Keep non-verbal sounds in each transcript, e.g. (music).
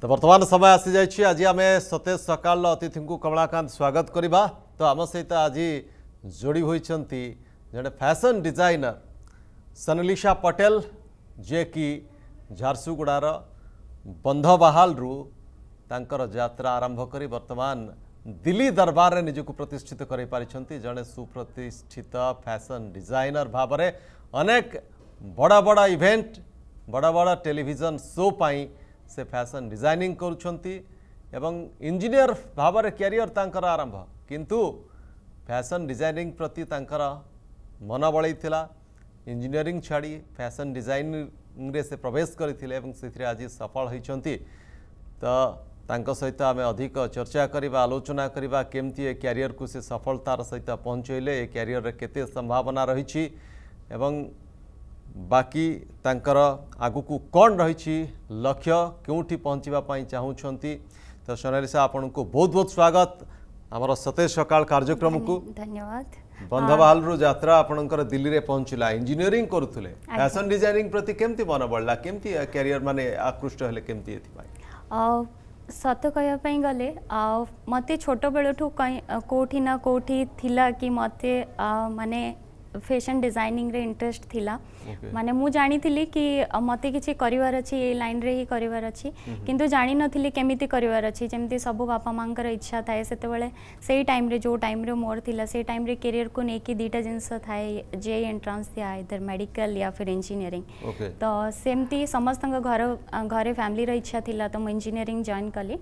ତ ବର୍ତ୍ତମାନ ସମୟ ଆସିଯାଇଛି ଆଜି ଆମେ ସତେଜ ସକାଳର ଅତିଥିଙ୍କୁ କମଳାକାନ୍ତ ସ୍ୱାଗତ କରିବା ତ ଆମ ସହିତ ଆଜି ଯୋଡ଼ି ହୋଇଛନ୍ତି ଜଣେ ଫ୍ୟାସନ୍ ଡିଜାଇନର ସନଲିଶା ପଟେଲ ଯିଏକି ଝାରସୁଗୁଡ଼ାର ବନ୍ଧବାହାଲରୁ ତାଙ୍କର ଯାତ୍ରା ଆରମ୍ଭ କରି ବର୍ତ୍ତମାନ ଦିଲ୍ଲୀ ଦରବାରରେ ନିଜକୁ ପ୍ରତିଷ୍ଠିତ କରିପାରିଛନ୍ତି ଜଣେ ସୁପ୍ରତିଷ୍ଠିତ ଫ୍ୟାସନ୍ ଡିଜାଇନର ଭାବରେ ଅନେକ ବଡ଼ ବଡ଼ ଇଭେଣ୍ଟ ବଡ଼ ବଡ଼ ଟେଲିଭିଜନ ଶୋ ପାଇଁ से फैशन डिजाइनिंग एवं इंजीनियर भाव क्यारिअर तर आरंभ किंतु फैशन डिजाइनिंग प्रति तर मन बल्ला इंजीनियरिंग छाड़ी फैशन डिजाइनिंग से प्रवेश सफल होती तो सहित आम अधिक चर्चा करवा आलोचना करवा के ए क्यारिअर को सफलतार सहित पहुँचे ए क्यारिअर के संभावना रही बाकी आग को कौन रही लक्ष्य क्योंठी पहुँचापी चाहूँ तो सोनाली साह आपण को बहुत बहुत स्वागत आम सतेज सका कार्यक्रम को धन्यवाद बंधवाल रु जा आपणकर दिल्ली में पहुँचला इंजीनियरी करुले फैसन अच्छा। डिजाइनिंग प्रति केमती मन बढ़ला केमती क्यारिययर मान आकृष्ट है सत कह गले मत छोट बेलू ना कौटी थी कि मत मानने ଫ୍ୟାସନ୍ ଡିଜାଇନିଂରେ ଇଣ୍ଟରେଷ୍ଟ ଥିଲା ମାନେ ମୁଁ ଜାଣିଥିଲି କି ମୋତେ କିଛି କରିବାର ଅଛି ଏଇ ଲାଇନ୍ରେ ହିଁ କରିବାର ଅଛି କିନ୍ତୁ ଜାଣିନଥିଲି କେମିତି କରିବାର ଅଛି ଯେମିତି ସବୁ ବାପା ମାଆଙ୍କର ଇଚ୍ଛା ଥାଏ ସେତେବେଳେ ସେଇ ଟାଇମ୍ରେ ଯେଉଁ ଟାଇମ୍ରେ ମୋର ଥିଲା ସେଇ ଟାଇମ୍ରେ କେରିୟରକୁ ନେଇକି ଦୁଇଟା ଜିନିଷ ଥାଏ ଜେ ଏଣ୍ଟ୍ରାନ୍ସ ଥାଏ ଇଧର ମେଡ଼ିକାଲ ୟା ଫିର୍ ଇଞ୍ଜିନିୟରିଂ ତ ସେମିତି ସମସ୍ତଙ୍କ ଘର ଘରେ ଫ୍ୟାମିଲିର ଇଚ୍ଛା ଥିଲା ତ ମୁଁ ଇଞ୍ଜିନିୟରିଂ ଜଏନ୍ କଲି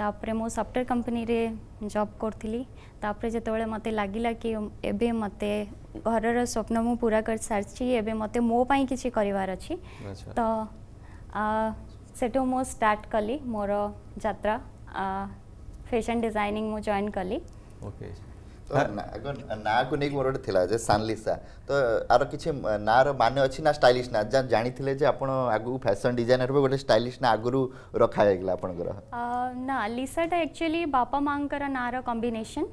ତାପରେ ମୁଁ ସଫ୍ଟୱେର୍ କମ୍ପାନୀରେ ଜବ୍ କରୁଥିଲି ତାପରେ ଯେତେବେଳେ ମୋତେ ଲାଗିଲା କି ଏବେ ମୋତେ ଘରର ସ୍ୱପ୍ନ ମୁଁ ପୁରା କରିସାରିଛି ଏବେ ମୋତେ ମୋ ପାଇଁ କିଛି କରିବାର ଅଛି ତ ସେଠୁ ମୁଁ ଷ୍ଟାର୍ଟ କଲି ମୋର ଯାତ୍ରା ଫ୍ୟାସନ୍ ଡିଜାଇନିଂ ମୁଁ ଜଏନ୍ କଲି ନା କୁ ନେଇକି ମୋର ଗୋଟେ ଥିଲା ଯେ ସାନଲିସା ତ ଆର କିଛି ନାଁର ମାନେ ଅଛି ନା ଷ୍ଟାଇଲିଶ ନା ଜାଣିଥିଲେ ଯେ ଆପଣ ଆଗକୁ ଫ୍ୟାସନ ଡିଜାଇନର ହେବେ ଗୋଟେ ଷ୍ଟାଇଲିଶ ନା ଆଗରୁ ରଖା ହେଇଗଲା ଆପଣଙ୍କର ନା ଲିସାଟା ଆକ୍ଚୁଆଲି ବାପା ମାଙ୍କର ନାଁର କମ୍ବିନେସନ୍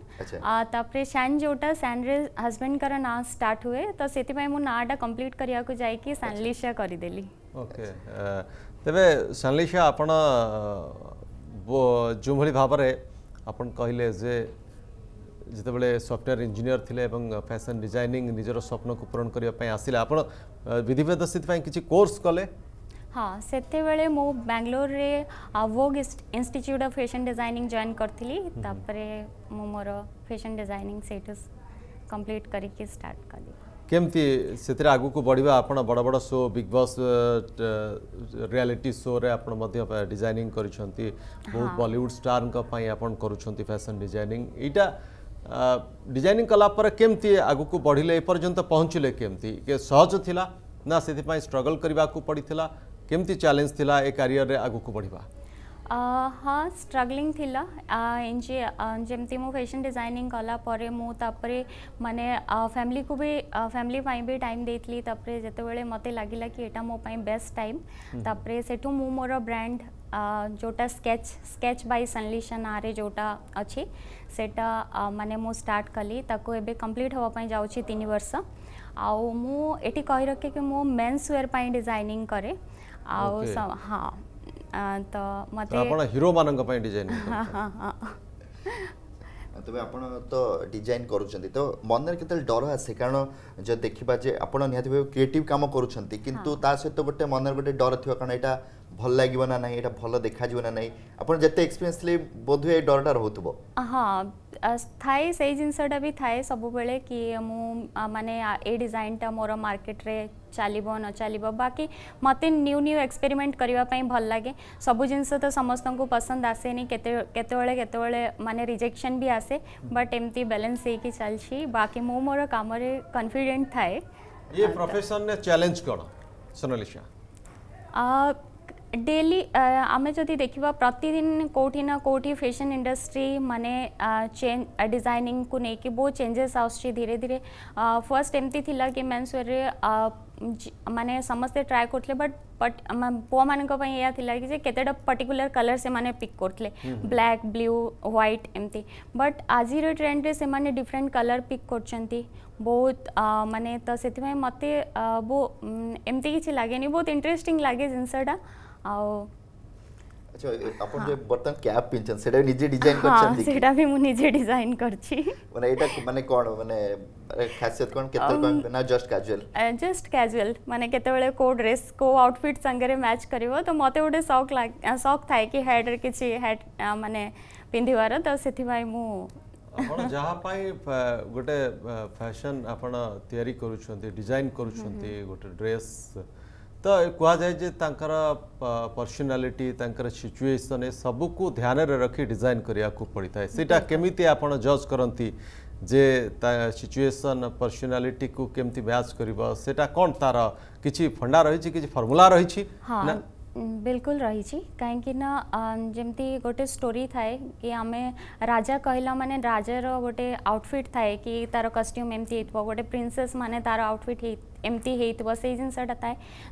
ତାପରେ ସାନ୍ ଯୋଉଟା ସାନ୍ରେ ହଜବେଣ୍ଡଙ୍କର ନାଁ ଷ୍ଟାର୍ଟ ହୁଏ ତ ସେଥିପାଇଁ ମୁଁ ନାଁଟା କମ୍ପ୍ଲିଟ୍ କରିବାକୁ ଯାଇକି ସାନଲିସା କରିଦେଲି ଓକେ ତେବେ ସାନଲିସା ଆପଣ ଯେଉଁଭଳି ଭାବରେ ଆପଣ କହିଲେ ଯେ ଯେତେବେଳେ ସଫ୍ଟୱେୟାର ଇଞ୍ଜିନିୟର ଥିଲେ ଏବଂ ଫ୍ୟାସନ୍ ଡିଜାଇନିଂ ନିଜର ସ୍ୱପ୍ନକୁ ପୂରଣ କରିବା आसिले ଆସିଲେ ଆପଣ ବିଧିବେଦ ସେଥିପାଇଁ କିଛି କୋର୍ସ କଲେ हाँ से मु बांगलोर रे Vogue institute of fashion designing join करती तापर मु मोर फैशन डिजाइनिंग सेटस कंप्लीट करिके स्टार्ट कली केमती से आगु को बढ़िया आपण बड़ बड़ show Bigg Boss reality show रे आपण मध्य डिजाइनिंग करछंती बहुत बॉलीवुड स्टार का पई आपण करछंती फैशन डिजाइनिंग एटा ডিজাইনিং কলাপরে কেমতি আগুক বড়লে এপর্যন্ত পৌঁছলে কেমতি সহজ লা না সে স্ট্রগল করা পড়ি কেমতি চ্যালেঞ্জ লা এ ক্যারিয়রের আগুক বড়া ହଁ ଷ୍ଟ୍ରଗଲିଂ ଥିଲା ଏନ୍ଜି ଯେମିତି ମୁଁ ଫ୍ୟାସନ୍ ଡିଜାଇନିଂ କଲା ପରେ ମୁଁ ତାପରେ ମାନେ ଫ୍ୟାମିଲିକୁ ବି ଫ୍ୟାମିଲି ପାଇଁ ବି ଟାଇମ୍ ଦେଇଥିଲି ତାପରେ ଯେତେବେଳେ ମୋତେ ଲାଗିଲା କି ଏଇଟା ମୋ ପାଇଁ ବେଷ୍ଟ ଟାଇମ୍ ତାପରେ ସେଠୁ ମୁଁ ମୋର ବ୍ରାଣ୍ଡ ଯେଉଁଟା ସ୍କେଚ୍ ସ୍କେଚ୍ ବାଇ ସନ୍ଲିସା ନାଁରେ ଯେଉଁଟା ଅଛି ସେଇଟା ମାନେ ମୁଁ ଷ୍ଟାର୍ଟ କଲି ତାକୁ ଏବେ କମ୍ପ୍ଲିଟ୍ ହେବା ପାଇଁ ଯାଉଛି ତିନି ବର୍ଷ ଆଉ ମୁଁ ଏଠି କହି ରଖେ କି ମୁଁ ମେନ୍ସ ୱେର୍ ପାଇଁ ଡିଜାଇନିଂ କରେ ଆଉ ହଁ ତ ମତେ ଆପଣ ହିରୋ ମାନଙ୍କ ପାଇଁ ଡିଜାଇନ୍ ତେବେ ଆପଣ ତ ଡିଜାଇନ୍ କରୁଛନ୍ତି ତ ମନରେ କେତେବେଳେ ଡର ଆସେ କାରଣ ଯଦି ଦେଖିବା ଯେ ଆପଣ ନିହାତି ଭାବେ କ୍ରିଏଟିଭ୍ କାମ କରୁଛନ୍ତି କିନ୍ତୁ ତା ସହିତ ଗୋଟେ ମନରେ ଗୋଟେ ଡର ଥିବ କାରଣ ଏଇଟା भल लगे ना ना ये भल देखा ना ना आपड़ जिते एक्सपीरियंस थे बोध हुए डर टा रोथ थाए जिनसा भी थाए सब कि मानने ये डिजाइन टा मोर मार्केट रे चलो न चलो बाकी मत न्यू न्यू एक्सपेरिमेंट करने भल लगे सब जिन तो समस्त को पसंद आसे नहीं मानते रिजेक्शन भी आसे बट एमती बैलेन्स चलती बाकी मु मोर काम कन्फिडेन्ट थाए ये प्रोफेसन ने चैलेंज कौन सोनालिशा डेली आम जो देखा प्रतिदिन कौटी ना कौटी फैशन इंडस्ट्री मान चे डिजाइनिंग को लेकिन बहुत चेंजेस धीरे धीरे फर्स्ट uh, एमती थी कि मेन्स वेर मैंने समस्ते ट्राए कर बट पट पुआ मानी यह कत पर्टिकुलर कलर से माने पिक करते ब्लैक ब्लू ह्वैट एमती बट आज ट्रेंड रे से माने डिफरेंट कलर पिक कर बहुत मानते तो से मत बो एमती कि लगे नहीं बहुत इंटरेस्टिंग लगे जिनसटा ଆଉ আচ্ছা আপন যে বর্তমান ক্যাপ পিনছেন সেটা নিজে ডিজাইন করছেন হ্যাঁ সেটা আমি মু নিজে ডিজাইন করছি মানে এটা মানে কোন মানে খাসিয়ত কোন কেতে কোন না জাস্ট ক্যাজুয়াল জাস্ট ক্যাজুয়াল মানে কেতেবেলে কো ড্রেস কো আউটফিট সঙ্গে ম্যাচ করিব তো মতে গোটে শখ শখ থাকে কি হেড রে কিছি হেড মানে পিন্ধিবার তো সেথিপাই মু ଆପଣ ଯାହା ପାଇଁ ଗୋଟେ ଫ୍ୟାସନ୍ ଆପଣ ତିଆରି କରୁଛନ୍ତି ଡିଜାଇନ୍ କରୁଛନ୍ତି ଗୋଟେ ଡ୍ରେସ୍ तो कहुए तर पर्सनालीटी तर सिचुएसन सबक ध्यान रखी डिजाइन करने को पड़ता है सीटा केमी आप जज करती जे सिचुएसन पर्सनालीटी को केमती मैच करटा कौन तार किसी फंडा रही कि फर्मूला रही हाँ, बिल्कुल रही कहीं जमती गोटे स्टोरी थाए कि आम राजा कहला माने राजार गोटे आउटफिट थाए कि तार कस्ट्यूम एमती गोटे प्रिंसेस माने तार आउटफिट एमती हो से जिनसा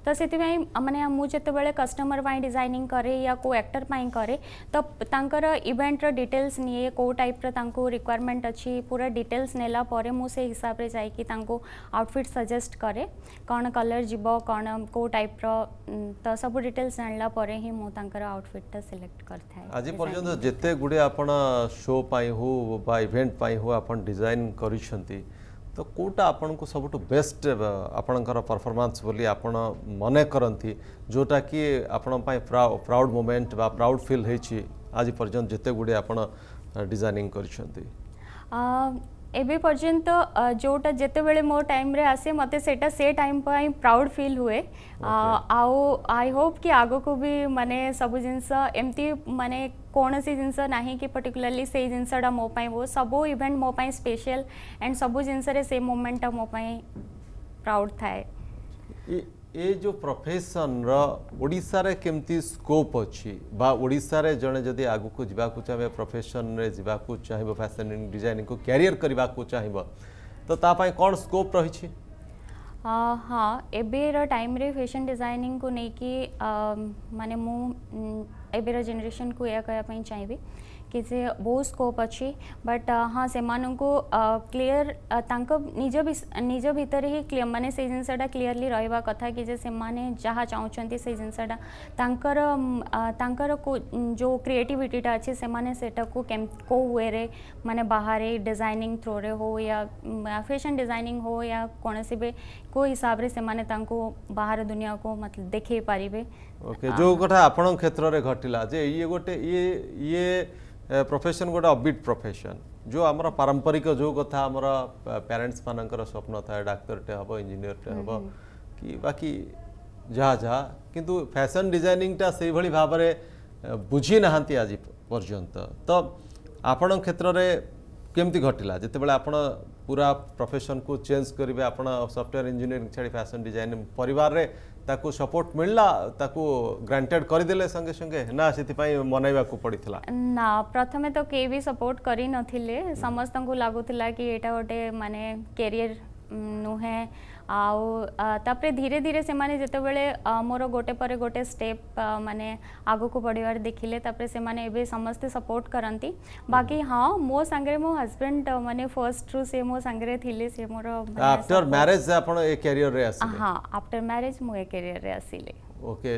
तो से मैंने मुझे जो कस्टमर पर डिजाइनिंग करे या को एक्टर करे तो तांकर इवेंट डिटेल्स निए को टाइप रिक्वयरमेंट अच्छी पूरा डिटेल्स नेला मुझे हिसाब से जाकि आउटफिट सजेस्ट करे कौन कलर जीव कौन को टाइप तो सब डिटेल्स जान ला ही मुझे आउटफिट सिलेक्ट करते गुड़े आप शो हो इवेंट हो आप डिजाइन करी तो कोटा आपन को सब बेस्ट आपणकर परफॉर्मेंस आप मन करती जोटा कि आप प्राउड मोमेंट बा प्राउड फिल हो आज पर्यटन जिते गुड़े आप डिजाइनिंग कर ଏବେ ପର୍ଯ୍ୟନ୍ତ ଯେଉଁଟା ଯେତେବେଳେ ମୋ ଟାଇମ୍ରେ ଆସେ ମୋତେ ସେଇଟା ସେ ଟାଇମ୍ ପାଇଁ ପ୍ରାଉଡ଼୍ ଫିଲ୍ ହୁଏ ଆଉ ଆଇ ହୋପ୍ କି ଆଗକୁ ବି ମାନେ ସବୁ ଜିନିଷ ଏମିତି ମାନେ କୌଣସି ଜିନିଷ ନାହିଁ କି ପର୍ଟିକୁଲାରଲି ସେଇ ଜିନିଷଟା ମୋ ପାଇଁ ସବୁ ଇଭେଣ୍ଟ ମୋ ପାଇଁ ସ୍ପେଶିଆଲ୍ ଆଣ୍ଡ ସବୁ ଜିନିଷରେ ସେ ମୁମେଣ୍ଟଟା ମୋ ପାଇଁ ପ୍ରାଉଡ଼୍ ଥାଏ ये जो प्रफेसन ओडार केमती स्कोप अच्छी ओडार जड़े जदि आग को जावाक चाहिए प्रफेसन जावाक चाहिए फैशन डिजाइनिंग को क्यारि को चाहब तो तापाई कौन स्कोप रही आ, हाँ एबेर टाइम रे फैशन डिजाइनिंग को लेकिन मानने मु एबेर को यह कह चाहिए କିଛି ବହୁତ ସ୍କୋପ୍ ଅଛି ବଟ୍ ହଁ ସେମାନଙ୍କୁ କ୍ଲିଅର ତାଙ୍କ ନିଜ ନିଜ ଭିତରେ ହିଁ ମାନେ ସେଇ ଜିନିଷଟା କ୍ଲିଅରଲି ରହିବା କଥା କି ଯେ ସେମାନେ ଯାହା ଚାହୁଁଛନ୍ତି ସେଇ ଜିନିଷଟା ତାଙ୍କର ତାଙ୍କର ଯେଉଁ କ୍ରିଏଟିଭିଟିଟା ଅଛି ସେମାନେ ସେଟାକୁ କେଉଁ ୱେରେ ମାନେ ବାହାରେ ଡିଜାଇନିଂ ଥ୍ରୋରେ ହଉ ୟା ଫ୍ୟାସନ୍ ଡିଜାଇନିଂ ହଉ ୟା କୌଣସି ବି କେଉଁ ହିସାବରେ ସେମାନେ ତାଙ୍କୁ ବାହାର ଦୁନିଆକୁ ଦେଖେଇ ପାରିବେ ଓକେ ଯେଉଁ କଥା ଆପଣଙ୍କ କ୍ଷେତ୍ରରେ ଘଟିଲା ଯେ ଇଏ ଗୋଟେ ଇଏ ଇଏ प्रफेसन गोटे अबिट प्रफेसन जो आम पारंपरिक जो कथा आम प्यारेन्ट्स मान स्वप्न था डाक्तरटे हम इंजिनियरटे हम कि बाकी जहा जहाँ किंतु फैशन डिजाइनिंगटा से भाई भाव में बुझी ना आज पर्यंत तो आपण क्षेत्र में कमी घटला जितेबाला आप पूरा प्रफेसन को चेंज करेंगे आप सफ्टवेयर इंजीनियरिंग छाड़ी फैशन डिजाइनिंग परिवार में ताको सपोर्ट मिलला ताको ग्रांटेड कर देले संगे संगे ना सेतिपई मनाइबा को पड़ीथला ना प्रथमे तो के भी सपोर्ट करी नथिले समस्तन को लागुथिला कि एटा गोटे माने करियर नु है ଆଉ ତାପରେ ଧୀରେ ଧୀରେ ସେମାନେ ଯେତେବେଳେ ମୋର ଗୋଟେ ପରେ ଗୋଟେ ଷ୍ଟେପ୍ ମାନେ ଆଗକୁ ବଢ଼ିବାର ଦେଖିଲେ ତାପରେ ସେମାନେ ଏବେ ସମସ୍ତେ ସପୋର୍ଟ କରନ୍ତି ବାକି ହଁ ମୋ ସାଙ୍ଗରେ ମୋ ହଜବେଣ୍ଡ ମାନେ ଫର୍ଷ୍ଟରୁ ସେ ମୋ ସାଙ୍ଗରେ ଥିଲେ ସେ ମୋର ଆଫ୍ଟର ମ୍ୟାରେଜ ଆପଣ ଏ କ୍ୟାରିୟରରେ ଆସିଲେ ହଁ ଆଫ୍ଟର ମ୍ୟାରେଜ ମୁଁ ଏ କ୍ୟାରିୟରରେ ଆସିଲି ওকে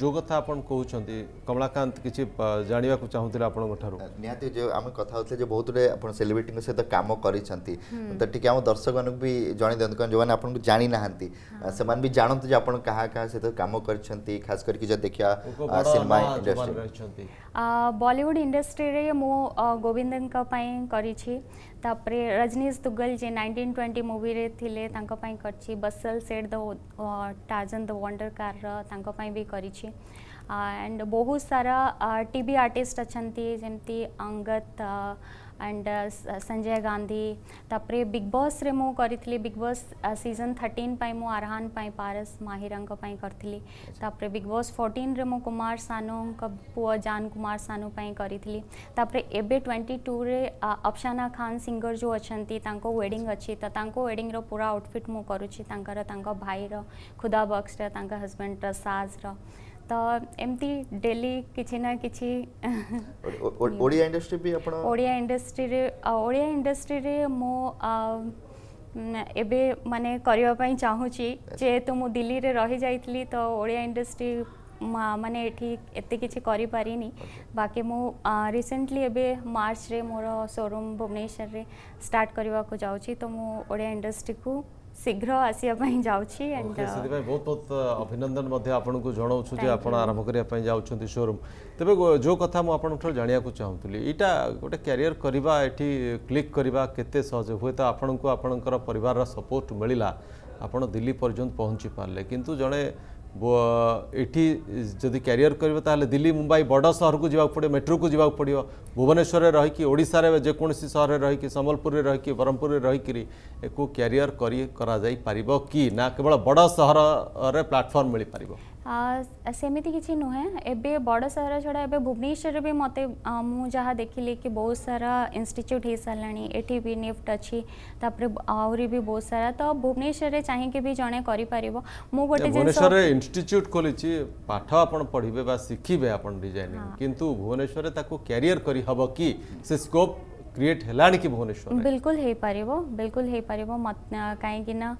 ଯେଉଁ କଥା ଆପଣ କହୁଛନ୍ତି କମଳାକାନ୍ତ କିଛି ଜାଣିବାକୁ ଚାହୁଁଥିଲେ ଆପଣଙ୍କ ଠାରୁ ନିହାତି ଯେଉଁ ଆମେ କଥା ହଉଥିଲେ ଯେ ବହୁତ ଗୁଡ଼ିଏ ଆପଣ ସେଲିବ୍ରିଟିଙ୍କ ସହିତ କାମ କରିଛନ୍ତି ତ ଟିକେ ଆମ ଦର୍ଶକମାନଙ୍କୁ ବି ଜଣେଇ ଦିଅନ୍ତୁ କାରଣ ଯେଉଁମାନେ ଆପଣଙ୍କୁ ଜାଣିନାହାନ୍ତି ସେମାନେ ବି ଜାଣନ୍ତୁ ଯେ ଆପଣ କାହା କାହା ସହିତ କାମ କରିଛନ୍ତି ଖାସ କରିକି ଯଦି ଦେଖିବା ସିନେମା ଇଣ୍ଡଷ୍ଟ୍ରି ବଲିଉଡ଼ ଇଣ୍ଡଷ୍ଟ୍ରିରେ ମୁଁ ଗୋବିନ୍ଦଙ୍କ ପାଇଁ କରିଛି ତାପରେ ରଜନୀଶ ଦୁଗଲ ଯେ ନାଇଣ୍ଟିନ୍ ଟ୍ୱେଣ୍ଟି ମୁଭିରେ ଥିଲେ ତାଙ୍କ ପାଇଁ କରିଛି ବସଲ set the Tarzan the wonder କାର୍ର ତାଙ୍କ ପାଇଁ ବି କରିଛି ଆଣ୍ଡ ବହୁତ ସାରା ଟି ଭି ଆର୍ଟିଷ୍ଟ ଅଛନ୍ତି ଯେମିତି ଅଙ୍ଗଦ અને સંજય ગાંધી તાપરે બિગ બોસ રિમૂ કરીતલી બિગ બોસ સીઝન 13 પાય મો અરહાન પાય પારસ મહીરંગ પાય કરતલી તાપરે બિગ બોસ 14 રે મો કુમાર સનો કપુઆ જાનકુમાર સનો પાય કરીતલી તાપરે એબી 22 રે અપશના ખાન સિંગર જો અછંતી તાંકો વેડિંગ અછી તાંકો વેડિંગ રો પૂરા આઉટફિટ મો કરુચી તાંકાર તાંકો ભાઈ રો ખુદા બોક્સ તાંકા હસબન્ડ તા સાજ રો ତ ଏମିତି ଡେଲି କିଛି ନା କିଛି ଓଡ଼ିଆ ଇଣ୍ଡଷ୍ଟ୍ରି ବି ଆପଣ ଓଡ଼ିଆ ଇଣ୍ଡଷ୍ଟ୍ରିରେ ଓଡ଼ିଆ ଇଣ୍ଡଷ୍ଟ୍ରିରେ ମୁଁ ଏବେ ମାନେ କରିବା ପାଇଁ ଚାହୁଁଛି ଯେହେତୁ ମୁଁ ଦିଲ୍ଲୀରେ ରହିଯାଇଥିଲି ତ ଓଡ଼ିଆ ଇଣ୍ଡଷ୍ଟ୍ରି ମାନେ ଏଠି ଏତେ କିଛି କରିପାରିନି ବାକି ମୁଁ ରିସେଣ୍ଟଲି ଏବେ ମାର୍ଚ୍ଚରେ ମୋର ସୋରୁମ୍ ଭୁବନେଶ୍ୱରରେ ଷ୍ଟାର୍ଟ କରିବାକୁ ଯାଉଛି ତ ମୁଁ ଓଡ଼ିଆ ଇଣ୍ଡଷ୍ଟ୍ରିକୁ ଶୀଘ୍ର ଆସିବା ପାଇଁ ଯାଉଛି uh, ସେଥିପାଇଁ ବହୁତ ବହୁତ uh, ଅଭିନନ୍ଦନ ମଧ୍ୟ ଆପଣଙ୍କୁ ଜଣାଉଛୁ ଯେ ଆପଣ ଆରମ୍ଭ କରିବା ପାଇଁ ଯାଉଛନ୍ତି ସୋରୁମ୍ ତେବେ ଯେଉଁ କଥା ମୁଁ ଆପଣଙ୍କଠୁ ଜାଣିବାକୁ ଚାହୁଁଥିଲି ଏଇଟା ଗୋଟେ କ୍ୟାରିୟର କରିବା ଏଠି କ୍ଲିକ୍ କରିବା କେତେ ସହଜ ହୁଏତ ଆପଣଙ୍କୁ ଆପଣଙ୍କର ପରିବାରର ସପୋର୍ଟ ମିଳିଲା ଆପଣ ଦିଲ୍ଲୀ ପର୍ଯ୍ୟନ୍ତ ପହଞ୍ଚି ପାରିଲେ କିନ୍ତୁ ଜଣେ ଏଠି ଯଦି କ୍ୟାରିୟର କରିବ ତାହେଲେ ଦିଲ୍ଲୀ ମୁମ୍ବାଇ ବଡ଼ ସହରକୁ ଯିବାକୁ ପଡ଼ିବ ମେଟ୍ରୋକୁ ଯିବାକୁ ପଡ଼ିବ ଭୁବନେଶ୍ୱରରେ ରହିକି ଓଡ଼ିଶାରେ ଯେକୌଣସି ସହରରେ ରହିକି ସମ୍ବଲପୁରରେ ରହିକି ବ୍ରହ୍ମପୁରରେ ରହିକିରି ଏକୁ କ୍ୟାରିୟର କରି କରାଯାଇପାରିବ କି ନା କେବଳ ବଡ଼ ସହରରେ ପ୍ଲାଟଫର୍ମ ମିଳିପାରିବ ସେମିତି କିଛି ନୁହେଁ ଏବେ ବଡ଼ ସହର ଛଡ଼ା ଏବେ ଭୁବନେଶ୍ୱରରେ ବି ମୋତେ ମୁଁ ଯାହା ଦେଖିଲି କି ବହୁତ ସାରା ଇନଷ୍ଟିଚ୍ୟୁଟ୍ ହେଇସାରିଲାଣି ଏଠି ବି ନିଫ୍ଟ ଅଛି ତାପରେ ଆହୁରି ବି ବହୁତ ସାରା ତ ଭୁବନେଶ୍ୱରରେ ଚାହିଁକି ବି ଜଣେ କରିପାରିବ ମୁଁ ଗୋଟେ ଭୁବନେଶ୍ୱରରେ ଇନଷ୍ଟିଚ୍ୟୁଟ୍ ଖୋଲିଛି ପାଠ ଆପଣ ପଢ଼ିବେ ବା ଶିଖିବେ ଆପଣ ଡିଜାଇନିଂ କିନ୍ତୁ ଭୁବନେଶ୍ୱରରେ ତାକୁ କ୍ୟାରିୟର କରିହେବ କି ସେ ସ୍କୋପ୍ क्रिएट हेलाने की भुवनेश्वर बिल्कुल हे परिबो बिल्कुल हे परिबो काहे कि ना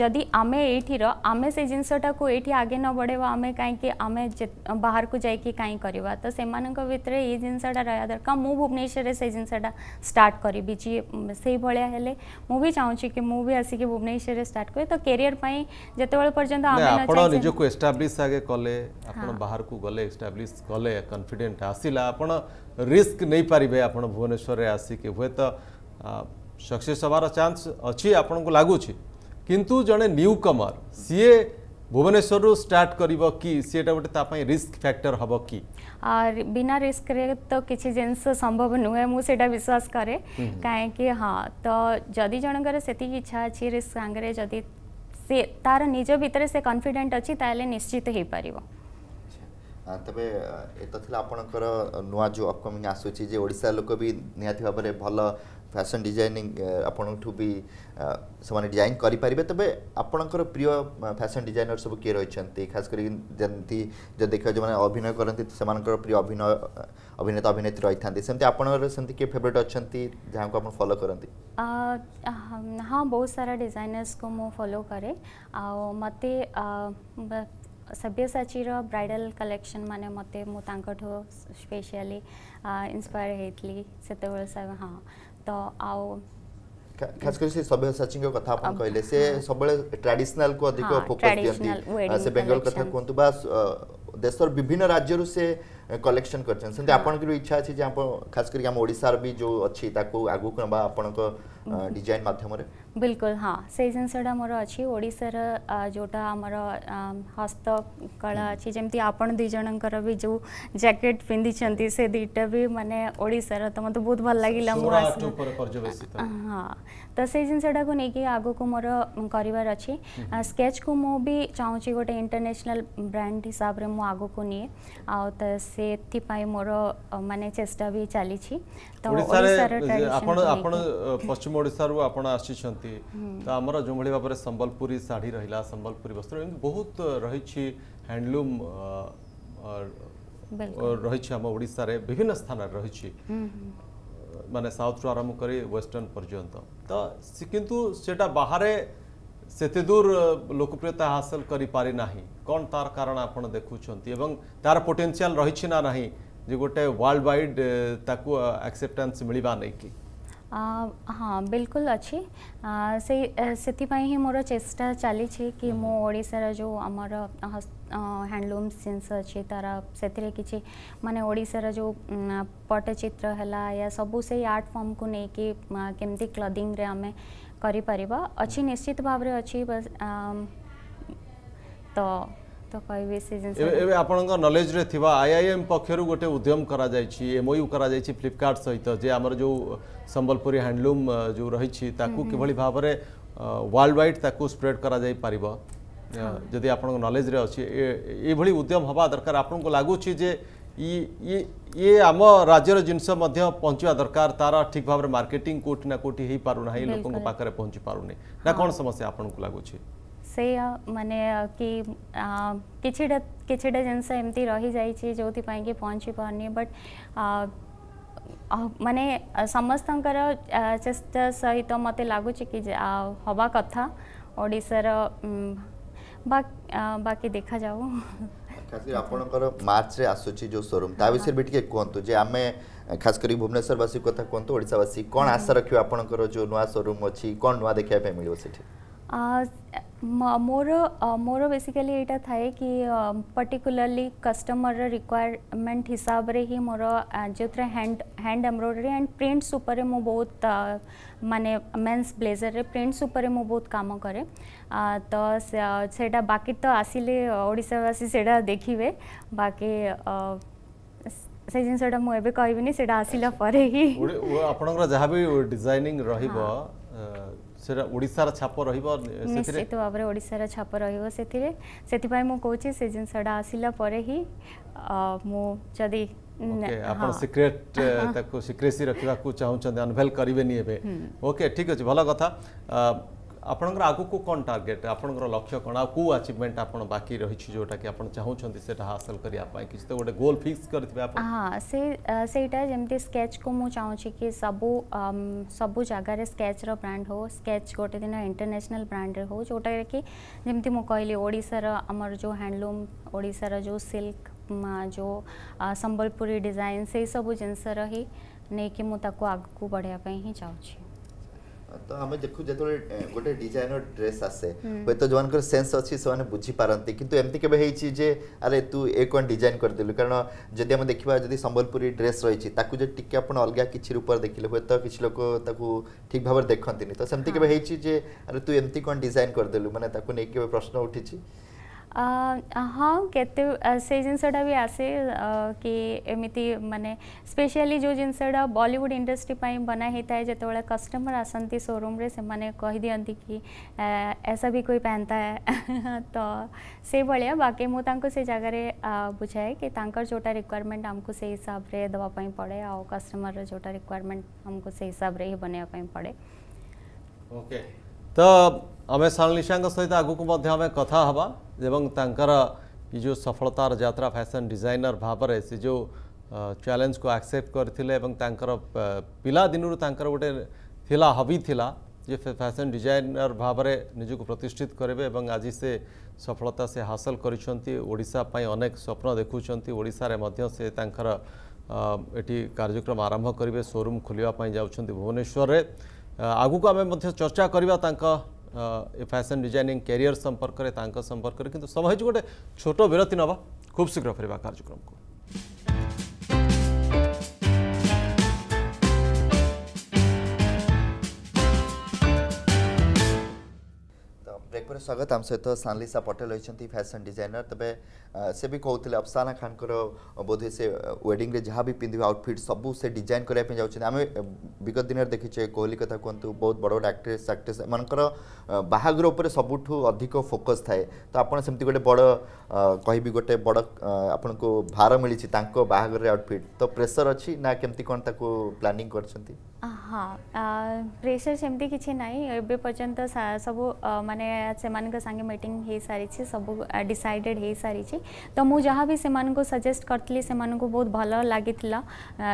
जदी आमे से जिंसटा को एठी आगे न बढ़े आमे काहे कि बाहर को जाई के काई करबा त तो सेमानक भितरे ए जिंसटा रया मु भुवनेश्वर से जिंसटा स्टार्ट करबी जे सेई भले हेले मु कि मु भी भुवनेश्वर स्टार्ट करे त करियर पई जते बळ पर्यंत तो आगे कले हाँ। बाहर को गले एस्टेब्लिश गले कॉन्फिडेंट आसीला रिस्क नहीं पारे आप भुवनेश्वर आसिके हुए तो सक्से हमार चान्स अच्छी आपन को लगुच किंतु जड़े न्यू कमर सीए भुवनेश्वर रू स्टार्ट कर रिस्क फैक्टर हम कि बिना रिस्क रे तो किसी जिनस संभव नुहे मुझे विश्वास कै हम्म, हम्म। कहीं हाँ तो जदि जनकर इच्छा अच्छी रिस्क सांगे जदि से तार निज भितर से कन्फिडेन्ट अच्छी निश्चित हो पार ତେବେ ଏତ ଥିଲା ଆପଣଙ୍କର ନୂଆ ଯେଉଁ ଅପକମିଂ ଆସୁଛି ଯେ ଓଡ଼ିଶା ଲୋକ ବି ନିହାତି ଭାବରେ ଭଲ ଫ୍ୟାସନ୍ ଡିଜାଇନିଂ ଆପଣଙ୍କଠୁ ବି ସେମାନେ ଡିଜାଇନ୍ କରିପାରିବେ ତେବେ ଆପଣଙ୍କର ପ୍ରିୟ ଫ୍ୟାସନ୍ ଡିଜାଇନର ସବୁ କିଏ ରହିଛନ୍ତି ଖାସ କରିକି ଯେମିତି ଯଦି ଦେଖିବା ଯେଉଁମାନେ ଅଭିନୟ କରନ୍ତି ସେମାନଙ୍କର ପ୍ରିୟ ଅଭିନୟ ଅଭିନେତା ଅଭିନେତ୍ରୀ ରହିଥାନ୍ତି ସେମିତି ଆପଣଙ୍କର ସେମିତି କିଏ ଫେଭରେଟ୍ ଅଛନ୍ତି ଯାହାକୁ ଆପଣ ଫଲୋ କରନ୍ତି ହଁ ବହୁତ ସାରା ଡିଜାଇନର୍ସକୁ ମୁଁ ଫଲୋ କରେ ଆଉ ମୋତେ ସବ୍ୟସାଚୀର ବ୍ରାଇଡ଼ାଲ କଲେକ୍ସନ୍ ମାନେ ମୋତେ ମୁଁ ତାଙ୍କଠୁ ସ୍ପେଶିଆଲି ଇନ୍ସପାୟାର ହେଇଥିଲି ସେତେବେଳେ ହଁ ତ ଆଉ ଖାସ କରି ସେ ସବ୍ୟସାଚୀଙ୍କ କଥା ଆପଣ କହିଲେ ସେ ସବୁବେଳେ ଟ୍ରାଡିସନାଲକୁ ଅଧିକ ଫୋକସ୍ ଦିଅନ୍ତି ସେ ବେଙ୍ଗଲ କଥା କୁହନ୍ତୁ ବା ଦେଶର ବିଭିନ୍ନ ରାଜ୍ୟରୁ ସେ कलेक्शन कर इच्छा अच्छे खास कर भी जो अच्छी आगे ना आप डिजाइन मध्यम बिल्कुल हाँ से जिनसा मोर अच्छी ओडार जोटा आमर हस्तकला अच्छी जमी आप दिजन भी जो जैकेट पिंधि से दीटा भी मानने तो मत बहुत भल लगे हाँ तो से जिनसा को लेकिन आगे को मोर कर स्केच को मुझे चाहूँगी गोटे इंटरनेशनल ब्रांड हिसाब से मुझे आगे को ସେଥିପାଇଁ ମୋର ମାନେ ଚେଷ୍ଟା ବି ଚାଲିଛି ତ ଆପଣ ଆପଣ ପଶ୍ଚିମ ଓଡ଼ିଶାରୁ ଆପଣ ଆସିଛନ୍ତି ତ ଆମର ଯେଉଁଭଳି ଭାବରେ ସମ୍ବଲପୁରୀ ଶାଢ଼ୀ ରହିଲା ସମ୍ବଲପୁରୀ ବସ୍ତ୍ର ଏମିତି ବହୁତ ରହିଛି ହ୍ୟାଣ୍ଡଲୁମ୍ ରହିଛି ଆମ ଓଡ଼ିଶାରେ ବିଭିନ୍ନ ସ୍ଥାନରେ ରହିଛି ମାନେ ସାଉଥରୁ ଆରମ୍ଭ କରି ୱେଷ୍ଟର୍ଣ୍ଣ ପର୍ଯ୍ୟନ୍ତ ତ କିନ୍ତୁ ସେଟା ବାହାରେ सेते दूर लोकप्रियता हासिल कर करना कौन तार कारण आप देखुं तार पोटेनसीआल रही ना जो गोटे वर्ल्ड वाइड एक्सेप्टेन्स मिलवा नहीं कि हाँ बिल्कुल अच्छी से, से मोर चेष्टा चली कि मोड़ जो आमर हैंडलूम जिनस अच्छे तार से किसी मानशार जो पटचित्र सब से आर्ट फॉर्म को लेकिन केमती क्लदिंग में आम कर अच्छी निश्चित भाव अच्छी तो तो आपंक नलेज आई आई एम पक्षर गोटे उद्यम यू कर फ्लिपकार्ट सहित जे आम जो संबलपुरी हैंडलूम जो रही हम्म, हम्म। कि भाव में वर्ल्ड वाइड स्प्रेड कर जदि आप नलेज उद्यम हवा दरकार आपन को लगुच ये आम राज्य जिनस पहुँचवा दरकार तार ठीक भाव में मार्केटिंग कौटी ना हो पारना लोकों पाखे पहुँची पारे ना कौन समस्या आपन को लगुच से मान कि जिन एमती रही जा जो कि पहुँची पारे बट मान समस्त चेस्ट सहित मत लगुच कि हवा कथा ओडार बाकी देखा जाऊ खास जो शोरूम भी जे आम खास कर भुवनेश्वरवासी कथा कहतु ओडावासी कौन आशा रखिए आपणकर जो अच्छी कौन नुआ देखा मिले ମୋର ମୋର ବେସିକାଲି ଏଇଟା ଥାଏ କି ପର୍ଟିକୁଲାରଲି କଷ୍ଟମରର ରିକ୍ୱାରମେଣ୍ଟ ହିସାବରେ ହିଁ ମୋର ଯେଉଁଥିରେ hand hand embroidery and prints ଉପରେ ମୁଁ ବହୁତ ମାନେ ମେନ୍ସ ବ୍ଲେଜର୍ରେ ପ୍ରିଣ୍ଟସ୍ ଉପରେ ମୁଁ ବହୁତ କାମ କରେ ତ ସେଇଟା ବାକି ତ ଆସିଲେ ଓଡ଼ିଶାବାସୀ ସେଇଟା ଦେଖିବେ ବାକି ସେ ଜିନିଷଟା ମୁଁ ଏବେ କହିବିନି ସେଇଟା ଆସିଲା ପରେ ହିଁ ଆପଣଙ୍କର ଯାହା ବି ଡିଜାଇନିଂ ରହିବ সেটা ওড়িশার ছাপ রহব নিশ্চিত ভাবে ওড়িশার ছাপ রহব সেতিরে সেতিপাই মু কইছি সে জিনিসটা আসিলা পরে হি মু যদি ଆପଣ ସିକ୍ରେଟ୍ ତାକୁ ସିକ୍ରେସି ରଖିବାକୁ ଚାହୁଁଛନ୍ତି ଅନଭେଲ୍ କରିବେନି ଏବେ ଓକେ ଠିକ୍ ଅଛି ଭଲ କଥା आपंकर आगक कौन टार्गेट आपंकर लक्ष्य कौन आचिवमेंट आप बाकी रही जोटा कि आप हासिल करने कि गोटे गोल फिक्स कर हाँ से जमी स्केच को मुझे चाहूँगी कि सब सब जगह स्केचर ब्रांड हो स्केच गोटे दिन इंटरनेशनल ब्रांड हो जोटा कि जमी मुशार आमर जो हैंडलूम ओडार जो सिल्क जो संबलपुरी डिजाइन से सब जिनसर ही नहीं कि मुझे आगे बढ़ावाई चाहिए ତ ଆମେ ଦେଖୁ ଯେତେବେଳେ ଗୋଟେ ଡିଜାଇନର ଡ୍ରେସ୍ ଆସେ ହୁଏତ ଯେଉଁମାନଙ୍କର ସେନ୍ସ ଅଛି ସେମାନେ ବୁଝିପାରନ୍ତି କିନ୍ତୁ ଏମିତି କେବେ ହେଇଛି ଯେ ଆରେ ତୁ ଏ କ'ଣ ଡିଜାଇନ୍ କରିଦେଲୁ କାରଣ ଯଦି ଆମେ ଦେଖିବା ଯଦି ସମ୍ବଲପୁରୀ ଡ୍ରେସ୍ ରହିଛି ତାକୁ ଯଦି ଟିକେ ଆପଣ ଅଲଗା କିଛି ରୂପରେ ଦେଖିଲେ ହୁଏତ କିଛି ଲୋକ ତାକୁ ଠିକ୍ ଭାବରେ ଦେଖନ୍ତିନି ତ ସେମିତି କେବେ ହେଇଛି ଯେ ଆରେ ତୁ ଏମିତି କ'ଣ ଡିଜାଇନ୍ କରିଦେଲୁ ମାନେ ତାକୁ ନେଇକି କେବେ ପ୍ରଶ୍ନ ଉଠିଛି हाँ के से जिनसटा भी आसे कि एमती मानने स्पेशली जो जिनसटा बॉलीवुड इंडस्ट्री बनाही था जो कस्टमर आसती शोरूम से मैंने कहीदि कि ऐसा भी कोई पहनता है (laughs) तो से भाया बाकी मुझे जगह बुझाए कि जोटा रिक्वयरमेंट आमको से हिसाब से देवाई पड़े आ कस्टमर जो रिक्वयरमेंट आमको से हिसाब से ही बनवाई पड़े ओके okay. तो आम शालिशां सहित आगक कथा हाँ ये जो सफलतार जरा फैशन डिजाइनर भाव में से जो चैलेंज को आक्सेप्ट करें पिलादिन गोटे थिला हबी थिला जे फैशन डिजाइनर भाव में निजी प्रतिष्ठित करेंगे और आज से सफलता से हासिल करशापी स्वप्न देखुं से ये कार्यक्रम आरंभ करेंगे शोरूम खोलने जाऊँच भुवनेश्वर में आगू आम चर्चा करवा फैशन डिजाइनिंग कैरियर संपर्क संपर्क में कि समय गोटे छोट विरती नवा खूब शीघ्र फिर कार्यक्रम को ମାନଙ୍କର ସ୍ୱାଗତ ଆମ ସହିତ ସାନଲିସା ପଟେଲ ରହିଛନ୍ତି ଫ୍ୟାସନ୍ ଡିଜାଇନର ତେବେ ସେ ବି କହୁଥିଲେ ଅଫସାନା ଖାନଙ୍କର ବୋଧେ ସେ ୱେଡ଼ିଂରେ ଯାହା ବି ପିନ୍ଧିବେ ଆଉଟଫିଟ୍ ସବୁ ସେ ଡିଜାଇନ୍ କରିବା ପାଇଁ ଯାଉଛନ୍ତି ଆମେ ବିଗତ ଦିନରେ ଦେଖିଛେ କୋହଲି କଥା କୁହନ୍ତୁ ବହୁତ ବଡ଼ ବଡ଼ ଆକ୍ଟ୍ରେସ୍ ଆକ୍ଟ୍ରେସ୍ ଏମାନଙ୍କର ବାହାଘର ଉପରେ ସବୁଠୁ ଅଧିକ ଫୋକସ୍ ଥାଏ ତ ଆପଣ ସେମିତି ଗୋଟେ ବଡ଼ कह भी गोटे बड़ आप भार मिली बाहर आउटफिट तो प्रेसर अच्छी ना कमी प्लानिंग कर हाँ प्रेसर सेमती किसी सब मानने से मीट हो सारी सब डिसाइडेड हो सारी तो मुझे भी से सजेस्ट करी से बहुत भल लगी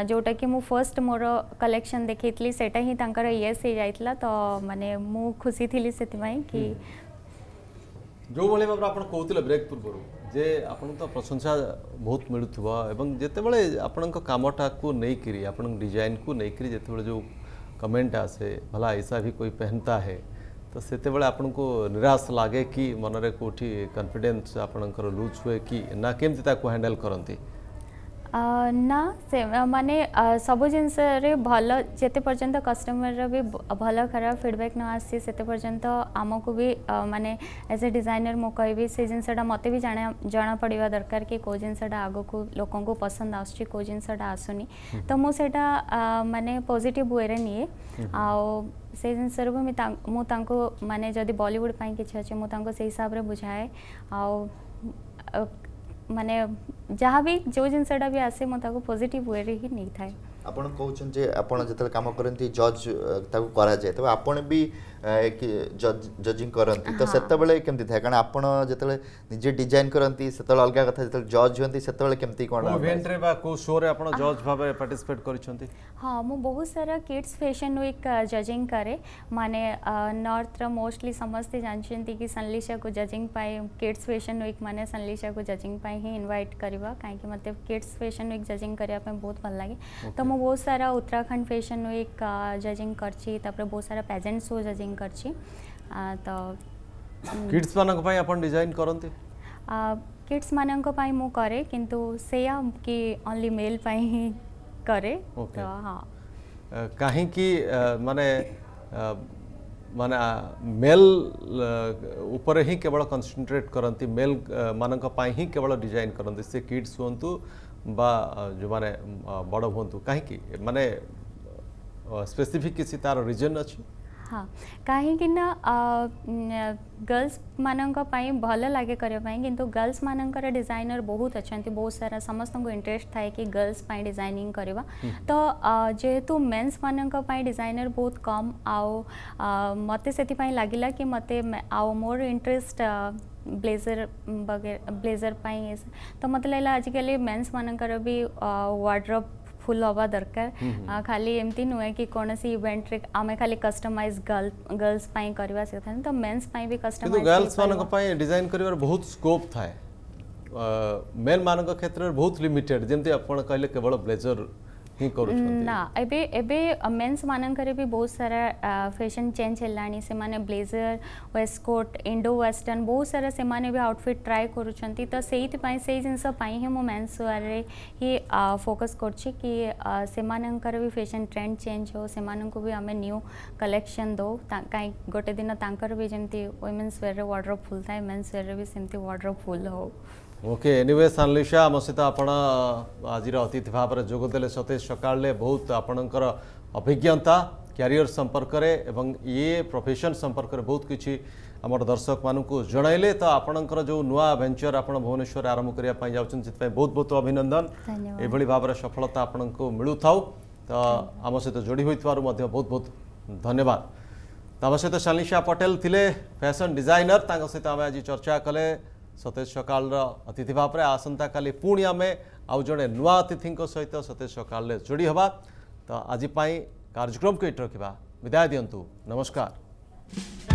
जोटा कि मुझ फर्स्ट मोर कलेक्शन देखी से ही ये हो जाता तो मानने मुझी थी से कि जो भाई भाव आप कहते ब्रेक पूर्व जे आप तो प्रशंसा बहुत मिलू जितेबले आपण कामटा को लेकर आप डिजाइन को लेकर जो जो कमेंट आसे भला ऐसा भी कोई पहनता है तो से आपन को निराश लगे कि मनरे कौटी कन्फिडेन्स आपणकर लुज हुए कि ना केमती हैंडल करती ना से माने सब जिन भल जिते पर्यटन कस्टमर भी भल खराब फिडबैक् न आते पर्यटन आम को भी मानने एज ए डिजाइनर मु कह से जिन मत भी जाना जना पड़ा दरकार कि कौ जिनसा आग को लोक पसंद आसो जिन आसुनी हम्म। तो मुझे मानने पजिट वे निए आ से जिनस मुझे बलीउड कि हिसाब से बुझाए आ ମାନେ ଯାହା ବି ଯେଉଁ ଜିନିଷଟା ବି ଆସେ ମୁଁ ତାକୁ ପଜିଟିଭ୍ ୱେରେ ହିଁ ନେଇଥାଏ ଆପଣ କହୁଛନ୍ତି ଯେ ଆପଣ ଯେତେବେଳେ କାମ କରନ୍ତି ଜଜ୍ ତାକୁ କରାଯାଏ ତେବେ ଆପଣ ବି जजिंग करती तो से केमती था कारण आप निजे डिजाइन करती से अलग क्या जो जज हमें से कौन इवेंट रे शो रे जज भाबे पार्टिसिपेट करिसथि हां मु बहुत सारा किड्स फैशन वीक जजिंग करे माने नर्थ रोस्टली समस्ते जानते कि सनलीसा को जजिंग किड्स फैशन वीक मैंने सनलीसा को जजिंग ही इनवाइट करवा कहीं मत किड्स फैशन वीक जजिंग करिया बहुत भल लागे तो मु बहुत सारा उत्तराखंड फैशन वीक जजिंग करछि बहुत सारा पेजेंट शो जजिंग काम करछि किड्स मानक डिजाइन किड्स मानक मु करे किंतु सेया ओनली मेल करे तो हां काहे माने माने मेल ऊपर ही केवल कंसंट्रेट मेल ही केवल डिजाइन से किड्स बा जो बड़ हूँ कहीं माने स्पेसिफिक किसी तार रीजन अच्छी हाँ कहीं ना गर्ल्स मानी भल लगे करने गर्ल्स मानक डिजाइनर बहुत अच्छा बहुत सारा समस्त इंटरेस्ट थाए कि गर्ल्स डिजाइनिंग करवा तो जेहेतु मेन्स मानी डिजाइनर बहुत कम आउ मत से लगला कि मत आउ मोर इंटरेस्ट ब्लेजर वगैरह ब्लेजर तो मत लगे आजिकल मेन्स मानकर भी वार्ड्रप फुल हवा दरकार हम्म, हम्म। खाली एमती नुहे कि कौन सी इवेंट रे आमे खाली कस्टमाइज गर्ल गर्ल्स पाई करबा से था तो मेंस पाई भी कस्टमाइज किंतु गर्ल्स को पाई डिजाइन करवार बहुत स्कोप थाए मेल मान को क्षेत्र बहुत लिमिटेड जेमती आपण कहले केवल ब्लेजर मेन्स मान भी बहुत सारा फैशन चेंज है ब्लेजर वेस्कोट इंडो वेस्टर्न बहुत सारा से माने भी आउटफिट ट्राए कर तो से जिनपाई ही मेन्स वे ही फोकस कर भी फैशन ट्रेंड चेंज हो को भी आम न्यू कलेक्शन दौ कहीं गोटे दिन तर भी जमी वेमेन्स वेयर रे वार्ड्रप फुल था मेन्स वेयर रे भी सेम वार्ड्रप फुल हो ओके एनिवे सानलिशा आम सहित आपण आज अतिथि भाव में जोगदे सतेज सकाले बहुत आपणकर अभिज्ञता क्यारियर संपर्क एवं ये प्रफेसन संपर्क बहुत किसी आम दर्शक मानक जनइले तो आपणकर जो नुआ भेचर आप भुवनेश्वर आरंभ करने जापाई बहुत बहुत अभिनंदन ये भाव में सफलता आपण को मिलू था तो आम सहित जोड़ी होथवर बहुत बहुत धन्यवाद आम सहित सानलिशा पटेल थे फैशन डिजाइनर सहित आम आज चर्चा कले ସତେଜ ସକାଳର ଅତିଥି ଭାବରେ ଆସନ୍ତାକାଲି ପୁଣି ଆମେ ଆଉ ଜଣେ ନୂଆ ଅତିଥିଙ୍କ ସହିତ ସତେଜ ସକାଳରେ ଯୋଡ଼ି ହେବା ତ ଆଜି ପାଇଁ କାର୍ଯ୍ୟକ୍ରମକୁ ଏଠି ରଖିବା ବିଦାୟ ଦିଅନ୍ତୁ ନମସ୍କାର